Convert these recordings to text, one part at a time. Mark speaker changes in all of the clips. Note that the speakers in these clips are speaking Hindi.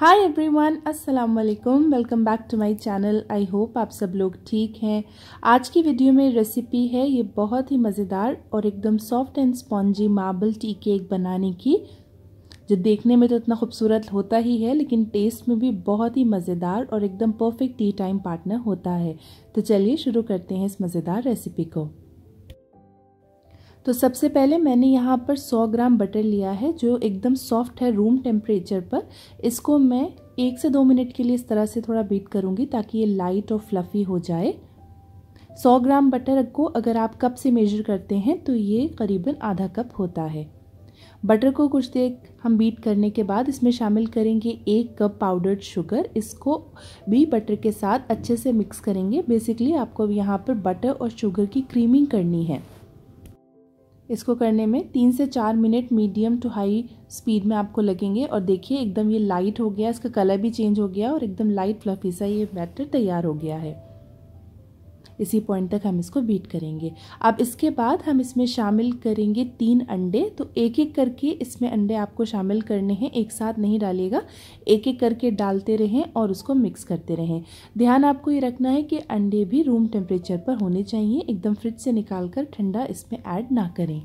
Speaker 1: हाय एवरीवन अस्सलाम वालेकुम welcome back to my channel I hope आप सब लोग ठीक हैं आज की वीडियो में रेसिपी है ये बहुत ही मज़ेदार और एकदम soft and spongy marble tea cake बनाने की जो देखने में तो इतना खूबसूरत होता ही है लेकिन टेस्ट में भी बहुत ही मज़ेदार और एकदम परफेक्ट टी टाइम पार्टनर होता है तो चलिए शुरू करते हैं इस मज़ेदार रेसिपी को तो सबसे पहले मैंने यहाँ पर 100 ग्राम बटर लिया है जो एकदम सॉफ्ट है रूम टेम्परेचर पर इसको मैं एक से दो मिनट के लिए इस तरह से थोड़ा बीट करूँगी ताकि ये लाइट और फ्लफ़ी हो जाए 100 ग्राम बटर को अगर आप कप से मेजर करते हैं तो ये करीबन आधा कप होता है बटर को कुछ देर हम बीट करने के बाद इसमें शामिल करेंगे एक कप पाउडर्ड शुगर इसको भी बटर के साथ अच्छे से मिक्स करेंगे बेसिकली आपको यहाँ पर बटर और शुगर की क्रीमिंग करनी है इसको करने में तीन से चार minute medium to high speed में आपको लगेंगे और देखिए एकदम ये लाइट हो गया इसका कलर भी चेंज हो गया और एकदम लाइट फ्लफी सा ये बैटर तैयार हो गया है इसी पॉइंट तक हम इसको बीट करेंगे अब इसके बाद हम इसमें शामिल करेंगे तीन अंडे तो एक एक करके इसमें अंडे आपको शामिल करने हैं एक साथ नहीं डालिएगा एक एक करके डालते रहें और उसको मिक्स करते रहें ध्यान आपको ये रखना है कि अंडे भी रूम टेम्परेचर पर होने चाहिए एकदम फ्रिज से निकाल कर ठंडा इसमें ऐड ना करें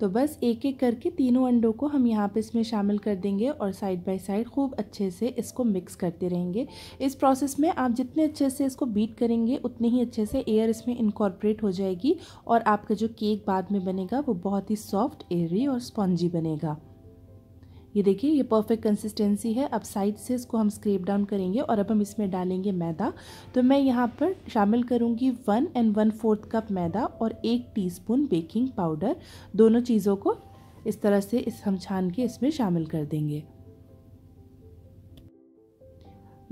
Speaker 1: तो बस एक एक करके तीनों अंडों को हम यहाँ पे इसमें शामिल कर देंगे और साइड बाय साइड खूब अच्छे से इसको मिक्स करते रहेंगे इस प्रोसेस में आप जितने अच्छे से इसको बीट करेंगे उतने ही अच्छे से एयर इसमें इनकॉर्पोरेट हो जाएगी और आपका जो केक बाद में बनेगा वो बहुत ही सॉफ्ट एयरी और स्पॉन्जी बनेगा ये देखिए ये परफेक्ट कंसिस्टेंसी है अब साइड से इसको हम स्क्रेप डाउन करेंगे और अब हम इसमें डालेंगे मैदा तो मैं यहाँ पर शामिल करूँगी one and one fourth cup मैदा और एक टीस्पून बेकिंग पाउडर दोनों चीज़ों को इस तरह से इस हम छान के इसमें शामिल कर देंगे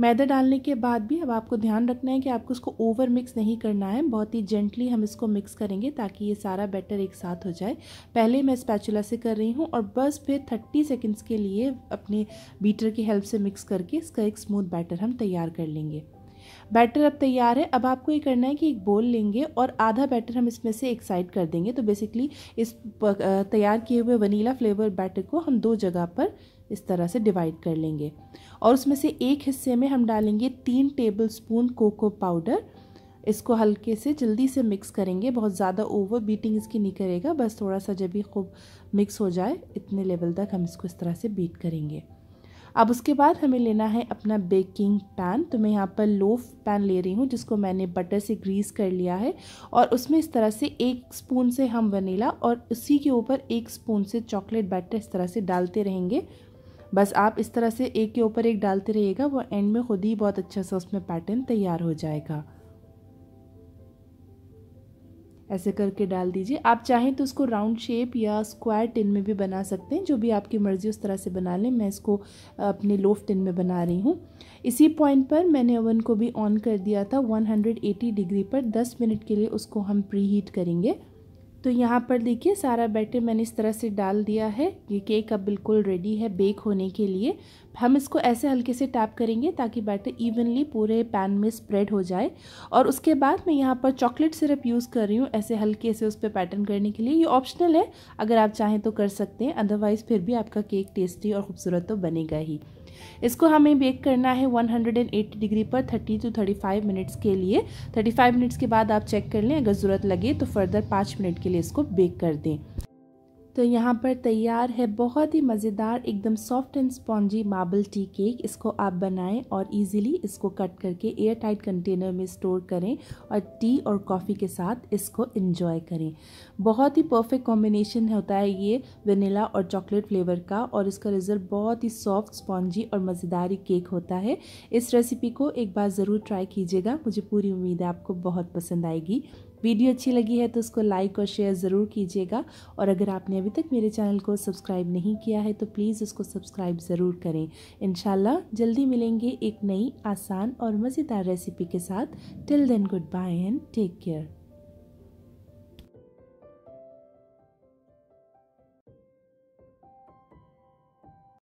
Speaker 1: मैदा डालने के बाद भी अब आपको ध्यान रखना है कि आपको इसको ओवर मिक्स नहीं करना है बहुत ही जेंटली हम इसको मिक्स करेंगे ताकि ये सारा बैटर एक साथ हो जाए पहले मैं स्पैचुला से कर रही हूँ और बस फिर 30 सेकंड्स के लिए अपने बीटर की हेल्प से मिक्स करके इसका एक स्मूथ बैटर हम तैयार कर लेंगे बैटर अब तैयार है अब आपको ये करना है कि एक बोल लेंगे और आधा बैटर हम इसमें से एक साइड कर देंगे तो बेसिकली इस तैयार किए हुए वनीला फ्लेवर बैटर को हम दो जगह पर इस तरह से डिवाइड कर लेंगे और उसमें से एक हिस्से में हम डालेंगे तीन टेबल स्पून कोको पाउडर इसको हल्के से जल्दी से मिक्स करेंगे बहुत ज़्यादा ओवर बीटिंग इसकी नहीं करेगा बस थोड़ा सा जब भी खूब मिक्स हो जाए इतने लेवल तक हम इसको इस तरह से बीट करेंगे अब उसके बाद हमें लेना है अपना बेकिंग पैन तो मैं यहाँ पर लो पैन ले रही हूँ जिसको मैंने बटर से ग्रीस कर लिया है और उसमें इस तरह से एक स्पून से हम वनीला और उसी के ऊपर एक स्पून से चॉकलेट बैटर इस तरह से डालते रहेंगे बस आप इस तरह से एक के ऊपर एक डालते रहिएगा वो एंड में खुद ही बहुत अच्छा सा उसमें पैटर्न तैयार हो जाएगा ऐसे करके डाल दीजिए आप चाहें तो उसको राउंड शेप या स्क्वायर टिन में भी बना सकते हैं जो भी आपकी मर्ज़ी उस तरह से बना लें मैं इसको अपने लोफ टिन में बना रही हूँ इसी पॉइंट पर मैंने ओवन को भी ऑन कर दिया था 180 डिग्री पर 10 मिनट के लिए उसको हम प्री हीट करेंगे तो यहाँ पर देखिए सारा बैटर मैंने इस तरह से डाल दिया है ये केक अब बिल्कुल रेडी है बेक होने के लिए हम इसको ऐसे हल्के से टैप करेंगे ताकि बैटर इवनली पूरे पैन में स्प्रेड हो जाए और उसके बाद मैं यहाँ पर चॉकलेट सिरप यूज़ कर रही हूँ ऐसे हल्के से उस पर पैटर्न करने के लिए ये ऑप्शनल है अगर आप चाहें तो कर सकते हैं अदरवाइज़ फिर भी आपका केक टेस्टी और ख़ूबसूरत तो बनेगा ही इसको हमें बेक करना है 180 डिग्री पर 30 टू 35 मिनट्स के लिए 35 मिनट्स के बाद आप चेक कर लें अगर ज़रूरत लगे तो फर्दर पाँच मिनट के लिए लिए इसको बेक कर दें तो यहाँ पर तैयार है बहुत ही मज़ेदार एकदम soft and spongy marble tea cake इसको आप बनाएं और इजीली इसको कट करके एयर टाइट कंटेनर में स्टोर करें और टी और कॉफ़ी के साथ इसको इन्जॉय करें बहुत ही परफेक्ट कॉम्बिनेशन होता है ये वनीला और चॉकलेट फ्लेवर का और इसका रिज़ल्ट बहुत ही सॉफ्ट स्पॉन्जी और मज़ेदार केक होता है इस रेसिपी को एक बार ज़रूर ट्राई कीजिएगा मुझे पूरी उम्मीद है आपको बहुत पसंद आएगी वीडियो अच्छी लगी है तो उसको लाइक और शेयर ज़रूर कीजिएगा और अगर आपने अभी तक मेरे चैनल को सब्सक्राइब नहीं किया है तो प्लीज़ उसको सब्सक्राइब ज़रूर करें इन जल्दी मिलेंगे एक नई आसान और मज़ेदार रेसिपी के साथ till then goodbye and take care